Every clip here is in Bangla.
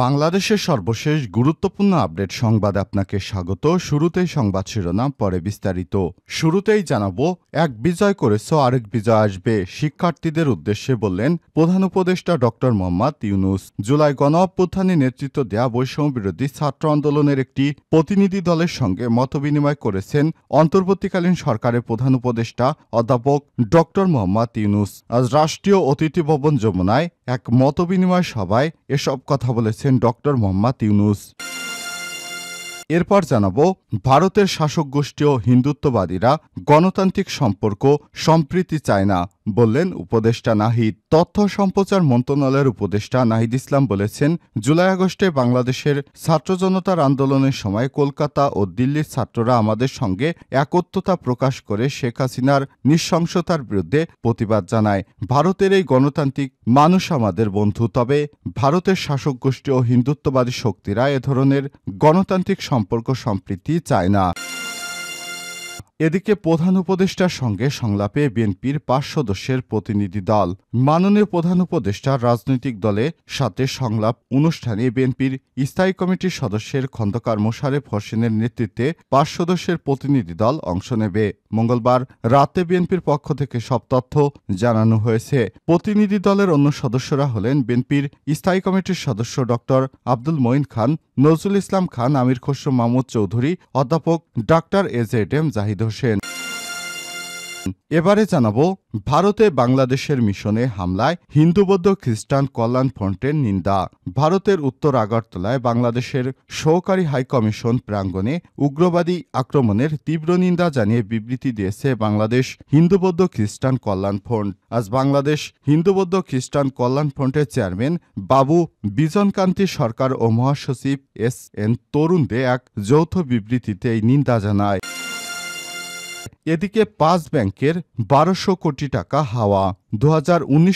বাংলাদেশের সর্বশেষ গুরুত্বপূর্ণ আপডেট সংবাদ আপনাকে স্বাগত শুরুতেই সংবাদ শিরোনাম পরে বিস্তারিত শুরুতেই জানাবো এক বিজয় করেছ আরেক বিজয় আসবে শিক্ষার্থীদের উদ্দেশ্যে বললেন প্রধান উপদেষ্টা ডক্টর মোহাম্মদ ইউনুস জুলাই গণ অভ্যুত্থানে নেতৃত্ব দেয়া বৈষম্য বিরোধী ছাত্র আন্দোলনের একটি প্রতিনিধি দলের সঙ্গে মতবিনিময় করেছেন অন্তর্বর্তীকালীন সরকারের প্রধান উপদেষ্টা অধ্যাপক ডক্টর মোহাম্মদ ইউনুস আজ রাষ্ট্রীয় অতিথি ভবন যমুনায় এক মতবিনিময় সভায় এসব কথা বলে पेसेन्ट डक्टर मोहम्मद तिउनुस এরপর জানাব ভারতের শাসক গোষ্ঠীয় হিন্দুত্ববাদীরা গণতান্ত্রিক সম্পর্ক সম্প্রীতি চায় না বললেন উপদেষ্টা নাহিদ তথ্য সম্প্রচার মন্ত্রণালয়ের উপদেষ্টা নাহিদ ইসলাম বলেছেন জুলাই আগস্টে বাংলাদেশের ছাত্র জনতার আন্দোলনের সময় কলকাতা ও দিল্লির ছাত্ররা আমাদের সঙ্গে একত্রতা প্রকাশ করে শেখ হাসিনার নৃশংসতার বিরুদ্ধে প্রতিবাদ জানায় ভারতের এই গণতান্ত্রিক মানুষ আমাদের বন্ধু তবে ভারতের শাসক গোষ্ঠী ও হিন্দুত্ববাদী শক্তিরা এ ধরনের গণতান্ত্রিক সম্পর্ক সম্প্রীতি চায় না এদিকে প্রধান উপদেষ্টার সঙ্গে সংলাপে বিএনপির পাঁচ সদস্যের প্রতিনিধি দল মাননীয় প্রধান উপদেষ্টা রাজনৈতিক দলে সাথে সংলাপ অনুষ্ঠানে বিএনপির স্থায়ী কমিটির সদস্যের খন্দকার মোশারেফ হোসেনের নেতৃত্বে পাঁচ সদস্যের প্রতিনিধি দল অংশ নেবে মঙ্গলবার রাতে বিএনপির পক্ষ থেকে সব তথ্য জানানো হয়েছে প্রতিনিধি দলের অন্য সদস্যরা হলেন বিএনপির স্থায়ী কমিটির সদস্য ড আব্দুল মঈন খান নজরুল ইসলাম খান আমির খসরু মাহমুদ চৌধুরী অধ্যাপক doctor AZ M Zahid Hossain এবারে জানাব ভারতে বাংলাদেশের মিশনে হামলায় হিন্দু বৌদ্ধ খ্রিস্টান কল্যাণ ফ্রন্টের নিন্দা ভারতের উত্তর আগরতলায় বাংলাদেশের সহকারী হাইকমিশন প্রাঙ্গণে উগ্রবাদী আক্রমণের তীব্র নিন্দা জানিয়ে বিবৃতি দিয়েছে বাংলাদেশ হিন্দু বৌদ্ধ খ্রিস্টান কল্যাণ ফ্রন্ট আজ বাংলাদেশ হিন্দু বৌদ্ধ খ্রিস্টান কল্যাণ ফ্রন্টের চেয়ারম্যান বাবু বিজনকান্তি সরকার ও মহাসচিব এস এন তরুণ দে এক যৌথ বিবৃতিতে এই নিন্দা জানায় এদিকে পাঁচ ব্যাংকের বারোশো কোটি টাকা হাওয়া দু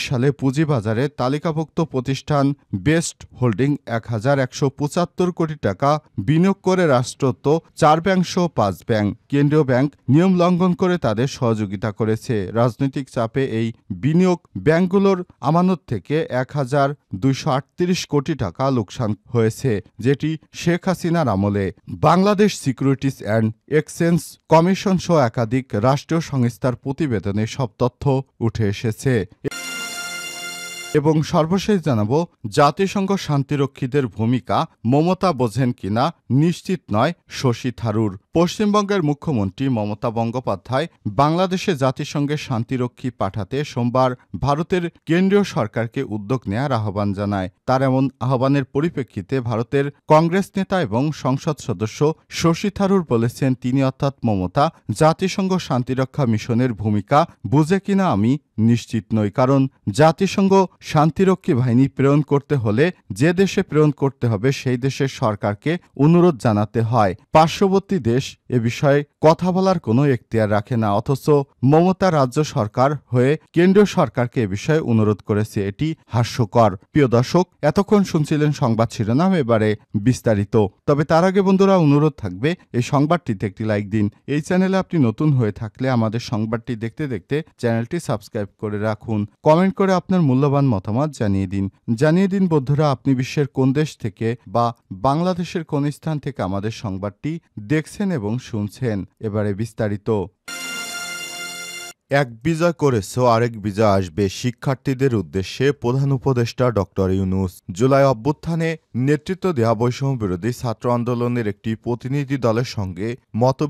সালে পুঁজিবাজারে তালিকাভুক্ত প্রতিষ্ঠান বেস্ট হোল্ডিং এক হাজার একশো পঁচাত্তর কোটি টাকা বিনিয়োগ করে রাষ্ট্রত্ব চার ব্যাংশ পাঁচ ব্যাংক কেন্দ্রীয় ব্যাংক নিয়ম লঙ্ঘন করে তাদের সহযোগিতা করেছে রাজনৈতিক চাপে এই বিনিয়োগ ব্যাংকগুলোর আমানত থেকে এক হাজার দুইশো আটত্রিশ কোটি টাকা লোকসান হয়েছে যেটি শেখ হাসিনার আমলে Bangladesh securities and exchange commission সহ একাধিক রাষ্ট্রীয় সংস্থার প্রতিবেদনে সব তথ্য উঠে এসেছে হয়েছে এবং সর্বশেষ জানাব জাতিসংঘ শান্তিরক্ষীদের ভূমিকা মমতা বোঝেন কিনা নিশ্চিত নয় শশী থারুর পশ্চিমবঙ্গের মুখ্যমন্ত্রী মমতা বন্দ্যোপাধ্যায় বাংলাদেশে জাতিসংঘের শান্তিরক্ষী পাঠাতে সোমবার ভারতের কেন্দ্রীয় সরকারকে উদ্যোগ নেয়ার আহ্বান জানায় তার এমন আহ্বানের পরিপ্রেক্ষিতে ভারতের কংগ্রেস নেতা এবং সংসদ সদস্য শশী থারুর বলেছেন তিনি অর্থাৎ মমতা জাতিসংঘ শান্তিরক্ষা মিশনের ভূমিকা বুঝে কিনা আমি নিশ্চিত নই কারণ জাতিসংঘ শান্তিরক্ষী বাহিনী প্রেরণ করতে হলে যে দেশে প্রেরণ করতে হবে সেই দেশের সরকারকে অনুরোধ জানাতে হয় পার্শ্ববর্তী দেশ এ বিষয়ে কথা বলার কোনো এখতিয়ার রাখে না অথচ মমতা রাজ্য সরকার হয়ে কেন্দ্রীয় সরকারকে এ বিষয়ে অনুরোধ করেছে এটি হাস্যকর প্রিয় দর্শক এতক্ষণ শুনছিলেন সংবাদ শিরোনাম এবারে বিস্তারিত তবে তার আগে বন্ধুরা অনুরোধ থাকবে এই সংবাদটিতে একটি লাইক দিন এই চ্যানেলে আপনি নতুন হয়ে থাকলে আমাদের সংবাদটি দেখতে দেখতে চ্যানেলটি সাবস্ক্রাইব সাবস্ক্রাইব করে রাখুন কমেন্ট করে আপনার মূল্যবান মতামত জানিয়ে দিন জানিয়ে দিন বন্ধুরা আপনি বিশ্বের কোন দেশ থেকে বা বাংলাদেশের কোন স্থান থেকে আমাদের সংবাদটি দেখছেন এবং শুনছেন এবারে বিস্তারিত এক বিজয় করেছেও আরেক বিজয় আসবে শিক্ষার্থীদের উদ্দেশ্যে প্রধান উপদেষ্টা ডক্টর ইউনুস জুলাই অভ্যুত্থানে নেতৃত্ব দেওয়া বৈষম্য বিরোধী ছাত্র আন্দোলনের একটি প্রতিনিধি দলের সঙ্গে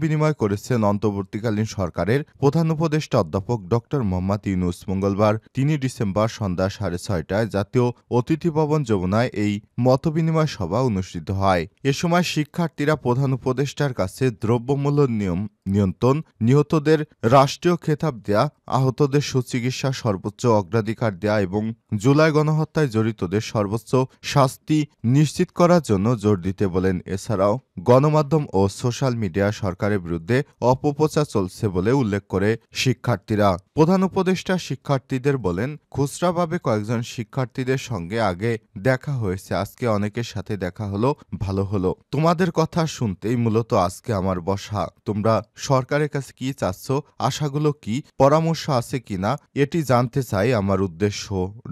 বিনিময় করেছেন অন্তর্বর্তীকালীন সরকারের প্রধান উপদেষ্টা অধ্যাপক ডক্টর মোহাম্মদ ইউনুস মঙ্গলবার তিনই ডিসেম্বর সন্ধ্যা সাড়ে ছয়টায় জাতীয় অতিথি ভবন যমুনায় এই মত বিনিময় সভা অনুষ্ঠিত হয় এ সময় শিক্ষার্থীরা প্রধান উপদেষ্টার কাছে দ্রব্যমূল্য নিয়ম নিয়ন্ত্রণ নিহতদের রাষ্ট্রীয় খেতাব দেয়া আহতদের সুচিকিৎসা সর্বোচ্চ অগ্রাধিকার দেয়া এবং জুলাই গণহত্যায় জড়িতদের সর্বোচ্চ শাস্তি নিশ্চিত করার জন্য জোর দিতে বলেন এছাড়াও গণমাধ্যম ও সোশ্যাল মিডিয়া সরকারের বিরুদ্ধে অপপ্রচার চলছে বলে উল্লেখ করে শিক্ষার্থীরা প্রধান উপদেষ্টা শিক্ষার্থীদের বলেন খুচরাভাবে কয়েকজন শিক্ষার্থীদের সঙ্গে আগে দেখা হয়েছে আজকে অনেকের সাথে দেখা হলো ভালো হলো তোমাদের কথা শুনতেই মূলত আজকে আমার বসা তোমরা সরকারের কাছে কি চাচ্ছ আশাগুলো কি পরামর্শ আছে কিনা এটি জানতে চাই আমার উদ্দেশ্য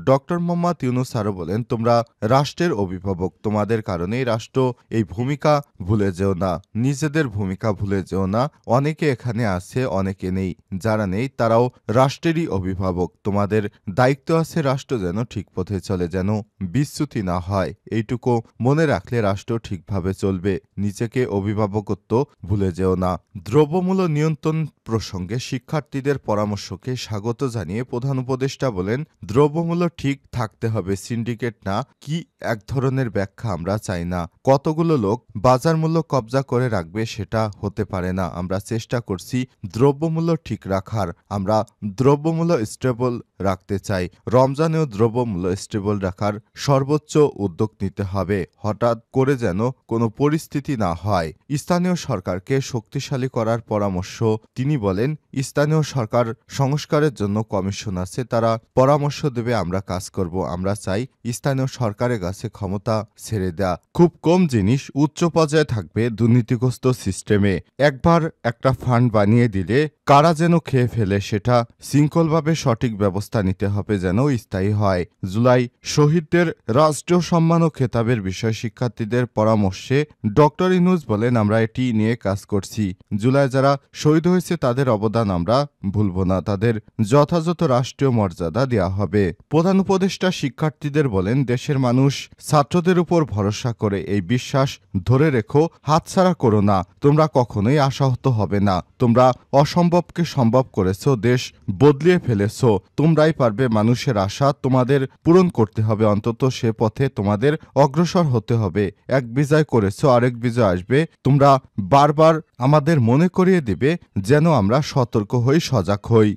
ডক্টর মোহাম্মদ ইউনুস আরো বলেন তোমরা রাষ্ট্রের অভিভাবক তোমাদের কারণেই রাষ্ট্র এই ভূমিকা ভুলে যেও না নিজেদের ভূমিকা ভুলে যেও না অনেকে এখানে আছে অনেকে নেই যারা নেই তারাও রাষ্ট্রেরই অভিভাবক তোমাদের দায়িত্ব আছে রাষ্ট্র যেন ঠিক পথে চলে যেন বিচ্যুতি না হয় এইটুকু মনে রাখলে রাষ্ট্র ঠিকভাবে চলবে নিজেকে অভিভাবকত্ব ভুলে যেও না দ্রব দ্রব্যমূল্য নিয়ন্ত্রণ প্রসঙ্গে শিক্ষার্থীদের পরামর্শকে স্বাগত জানিয়ে প্রধান উপদেষ্টা বলেন দ্রব্যমূল্য ঠিক থাকতে হবে সিন্ডিকেট না কি এক ধরনের ব্যাখ্যা আমরা চাই না কতগুলো লোক বাজার মূল্য কবজা করে রাখবে সেটা হতে পারে না আমরা চেষ্টা করছি দ্রব্যমূল্য ঠিক রাখার আমরা দ্রব্যমূল্য স্টেবল রাখতে চাই রমজানেও দ্রব্যমূল্য স্টেবল রাখার সর্বোচ্চ উদ্যোগ নিতে হবে হঠাৎ করে যেন কোনো পরিস্থিতি না হয় স্থানীয় সরকারকে শক্তিশালী করার পরামর্শ তিনি বলেন স্থানীয় সরকার সংস্কারের জন্য কমিশন আছে তারা পরামর্শ দেবে আমরা কাজ করব আমরা চাই স্থানীয় সরকারের কাছে ক্ষমতা ছেড়ে দেয়া খুব কম জিনিস উচ্চ পর্যায়ে থাকবে দুর্নীতিগ্রস্ত সিস্টেমে একবার একটা ফান্ড বানিয়ে দিলে কারা যেন খেয়ে ফেলে সেটা শৃঙ্খলভাবে সঠিক ব্যবস্থা নিতে হবে যেন স্থায়ী হয় জুলাই শহীদদের রাষ্ট্রীয় সম্মান ও খেতাবের বিষয়ে শিক্ষার্থীদের পরামর্শে ডক্টর ইনুজ বলেন আমরা এটি নিয়ে কাজ করছি জুলাই যারা শহীদ হয়েছে তাদের অবদান অবদান আমরা ভুলব না তাদের যথাযথ রাষ্ট্রীয় মর্যাদা দেয়া হবে প্রধান উপদেষ্টা শিক্ষার্থীদের বলেন দেশের মানুষ ছাত্রদের উপর ভরসা করে এই বিশ্বাস ধরে রেখো হাত ছাড়া করো না তোমরা কখনোই আশাহত হবে না তোমরা অসম্ভবকে সম্ভব করেছ দেশ বদলিয়ে ফেলেছ তোমরাই পারবে মানুষের আশা তোমাদের পূরণ করতে হবে অন্তত সে পথে তোমাদের অগ্রসর হতে হবে এক বিজয় করেছ আরেক বিজয় আসবে তোমরা বারবার আমাদের মনে করিয়ে দেবে যেন আমরা সতর্ক হই সজাগ হই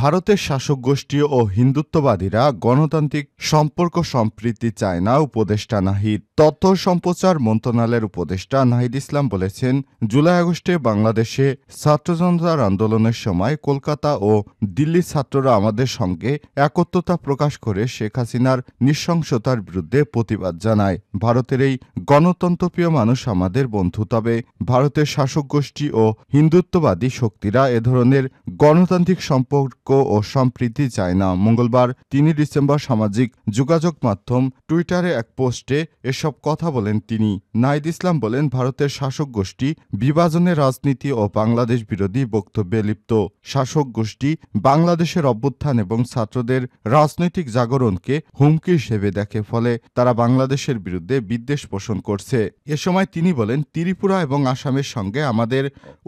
ভারতের শাসক গোষ্ঠী ও হিন্দুত্ববাদীরা গণতান্ত্রিক সম্পর্ক সম্প্রীতি চায় না উপদেষ্টা নাহিদ তথ্য সম্প্রচার মন্ত্রণালয়ের উপদেষ্টা নাহিদ ইসলাম বলেছেন জুলাই আগস্টে বাংলাদেশে ছাত্রজনতার আন্দোলনের সময় কলকাতা ও দিল্লির ছাত্ররা আমাদের সঙ্গে একত্রতা প্রকাশ করে শেখ হাসিনার নৃশংসতার বিরুদ্ধে প্রতিবাদ জানায় ভারতের এই গণতন্ত্রপ্রিয় মানুষ আমাদের বন্ধু তবে ভারতের শাসক গোষ্ঠী ও হিন্দুত্ববাদী শক্তিরা এ ধরনের গণতান্ত্রিক সম্পর্ক সম্পর্ক ও সম্প্রীতি চায় না মঙ্গলবার তিনি ডিসেম্বর সামাজিক যোগাযোগ মাধ্যম টুইটারে এক পোস্টে এসব কথা বলেন তিনি নাইদ ইসলাম বলেন ভারতের শাসক গোষ্ঠী বিভাজনের রাজনীতি ও বাংলাদেশ বিরোধী বক্তব্যে লিপ্ত শাসক গোষ্ঠী বাংলাদেশের অভ্যুত্থান এবং ছাত্রদের রাজনৈতিক জাগরণকে হুমকি হিসেবে দেখে ফলে তারা বাংলাদেশের বিরুদ্ধে বিদ্বেষ পোষণ করছে এ সময় তিনি বলেন ত্রিপুরা এবং আসামের সঙ্গে আমাদের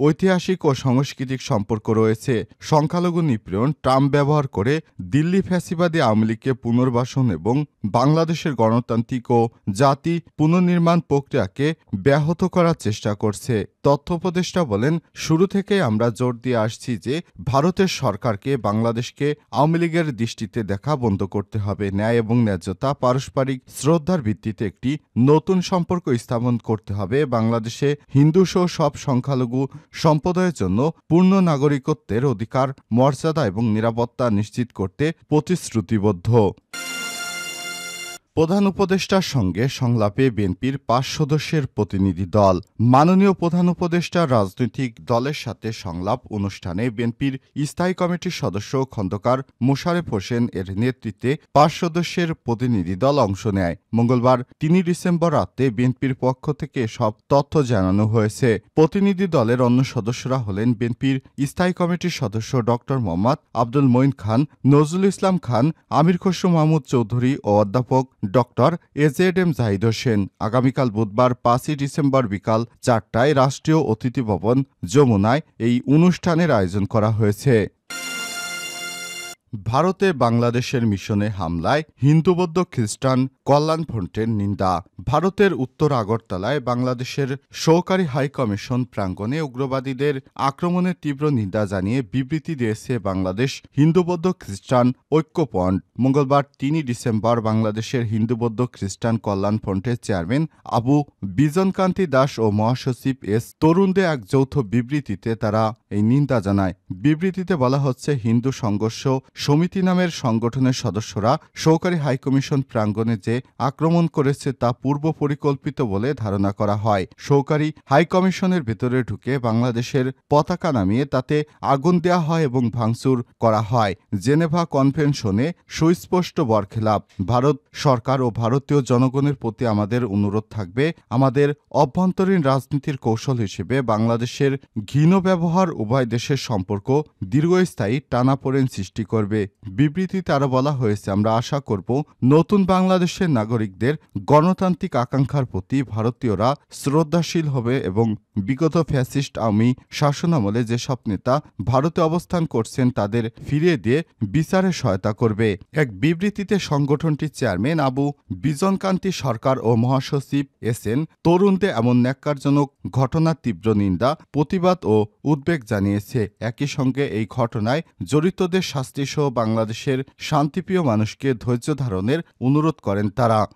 ঐতিহাসিক ও সাংস্কৃতিক সম্পর্ক রয়েছে সংখ্যালঘু নিপ অনুপ্রেরণ ট্রাম্প ব্যবহার করে দিল্লি ফ্যাসিবাদী আওয়ামী লীগকে পুনর্বাসন এবং বাংলাদেশের গণতান্ত্রিক ও জাতি পুনর্নির্মাণ প্রক্রিয়াকে ব্যাহত করার চেষ্টা করছে তথ্য উপদেষ্টা বলেন শুরু থেকে আমরা জোর দিয়ে আসছি যে ভারতের সরকারকে বাংলাদেশকে আওয়ামী লীগের দৃষ্টিতে দেখা বন্ধ করতে হবে ন্যায় এবং ন্যায্যতা পারস্পরিক শ্রদ্ধার ভিত্তিতে একটি নতুন সম্পর্ক স্থাপন করতে হবে বাংলাদেশে হিন্দু সহ সব সংখ্যালঘু সম্প্রদায়ের জন্য পূর্ণ নাগরিকত্বের অধিকার মর্যাদা এবং নিরাপত্তা নিশ্চিত করতে প্রতিশ্রুতিবদ্ধ প্রধান উপদেষ্টার সঙ্গে সংলাপে বিএনপির পাঁচ সদস্যের প্রতিনিধি দল মাননীয় প্রধান উপদেষ্টা রাজনৈতিক দলের সাথে সংলাপ অনুষ্ঠানে বিএনপির স্থায়ী কমিটির সদস্য খন্দকার মোশারেফ হোসেন এর নেতৃত্বে পাঁচ সদস্যের প্রতিনিধি দল অংশ নেয় মঙ্গলবার তিনি ডিসেম্বর রাতে বিএনপির পক্ষ থেকে সব তথ্য জানানো হয়েছে প্রতিনিধি দলের অন্য সদস্যরা হলেন বিএনপির স্থায়ী কমিটির সদস্য ড মোহাম্মদ আব্দুল মঈন খান নজরুল ইসলাম খান আমির খসরু মাহমুদ চৌধুরী ও অধ্যাপক ডক্টর এড এম জাহিদ হোসেন আগামীকাল বুধবার পাঁচই ডিসেম্বর বিকাল চারটায় রাষ্ট্রীয় অতিথি ভবন যমুনায় এই অনুষ্ঠানের আয়োজন করা হয়েছে ভারতে বাংলাদেশের মিশনে হামলায় হিন্দুবদ্ধ খ্রিস্টান কল্যাণ ফ্রন্টের নিন্দা ভারতের উত্তর আগরতলায় বাংলাদেশের সহকারী হাইকমিশন প্রাঙ্গণে উগ্রবাদীদের আক্রমণের তীব্র নিন্দা জানিয়ে বিবৃতি দিয়েছে বাংলাদেশ হিন্দুবদ্ধ খ্রিস্টান ঐক্যপয়েন্ট মঙ্গলবার তিনই ডিসেম্বর বাংলাদেশের হিন্দুবদ্ধ খ্রিস্টান কল্যাণ ফ্রন্টের চেয়ারম্যান আবু বিজনকান্তি দাস ও মহাসচিব এস তরুণদের এক যৌথ বিবৃতিতে তারা এই নিন্দা জানায় বিবৃতিতে বলা হচ্ছে হিন্দু সংঘর্ষ সমিতি নামের সংগঠনের সদস্যরা সহকারী হাইকমিশন প্রাঙ্গণে যে গাজাতে আক্রমণ করেছে তা পূর্ব পরিকল্পিত বলে ধারণা করা হয় সৌকারি হাইকমিশনের ভেতরে ঢুকে বাংলাদেশের পতাকা নামিয়ে তাতে আগুন দেয়া হয় এবং ভাঙচুর করা হয় জেনেভা কনভেনশনে সুস্পষ্ট বরখেলাপ ভারত সরকার ও ভারতীয় জনগণের প্রতি আমাদের অনুরোধ থাকবে আমাদের অভ্যন্তরীণ রাজনীতির কৌশল হিসেবে বাংলাদেশের ঘৃণ ব্যবহার উভয় দেশের সম্পর্ক দীর্ঘস্থায়ী টানাপোড়েন সৃষ্টি করবে বিবৃতিতে আরও বলা হয়েছে আমরা আশা করব নতুন বাংলাদেশে দেশের নাগরিকদের গণতান্ত্রিক আকাঙ্ক্ষার প্রতি ভারতীয়রা শ্রদ্ধাশীল হবে এবং বিগত ফ্যাসিস্ট আমি শাসনামলে যেসব নেতা ভারতে অবস্থান করছেন তাদের ফিরিয়ে দিয়ে বিচারে সহায়তা করবে এক বিবৃতিতে সংগঠনটির চেয়ারম্যান আবু বিজনকান্তি সরকার ও মহাসচিব এস এন তরুণদের এমন ন্যাক্কারজনক ঘটনার তীব্র নিন্দা প্রতিবাদ ও উদ্বেগ জানিয়েছে একই সঙ্গে এই ঘটনায় জড়িতদের শাস্তিসহ বাংলাদেশের শান্তিপ্রিয় মানুষকে ধৈর্য ধারণের অনুরোধ করেন たら